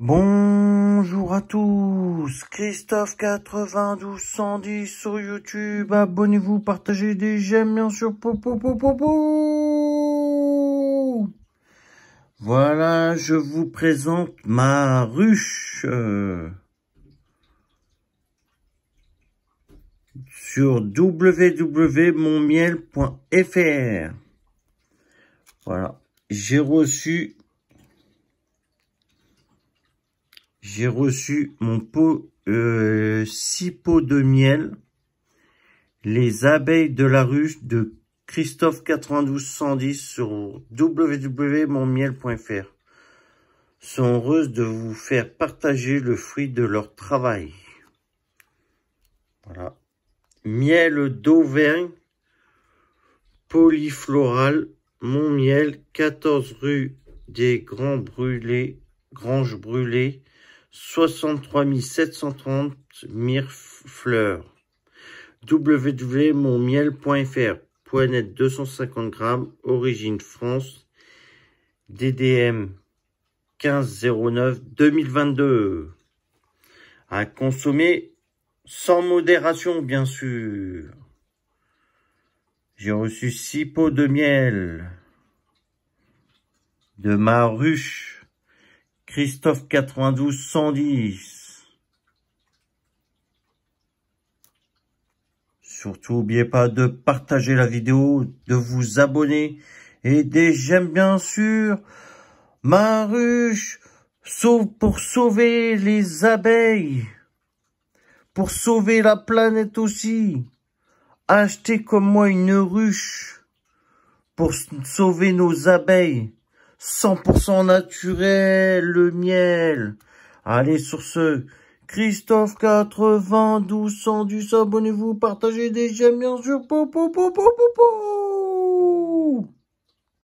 Bonjour à tous, Christophe 9210 sur YouTube, abonnez-vous, partagez des j'aime bien sûr, pou Voilà, je vous présente ma ruche euh, sur www.monmiel.fr. Voilà, j'ai reçu j'ai reçu mon pot, euh, six pots de miel, les abeilles de la ruche de Christophe 9210 sur www.monmiel.fr. Sont heureuses de vous faire partager le fruit de leur travail. Voilà. Miel d'Auvergne, polyfloral, mon miel, 14 rue des Grands Brûlés, Granges Brûlées, 63 730 mire-fleurs. www.monmiel.fr. point net 250 grammes. Origine France. DDM 1509 2022. À consommer sans modération, bien sûr. J'ai reçu six pots de miel de ma ruche. Christophe 92 110. Surtout, n'oubliez pas de partager la vidéo, de vous abonner et des j'aime bien sûr. Ma ruche, sauve pour sauver les abeilles, pour sauver la planète aussi. Achetez comme moi une ruche pour sauver nos abeilles. 100% naturel, le miel. Allez sur ce, Christophe 92 100 du abonnez-vous, partagez des j'aime bien sûr, po, po, po, po, po, po.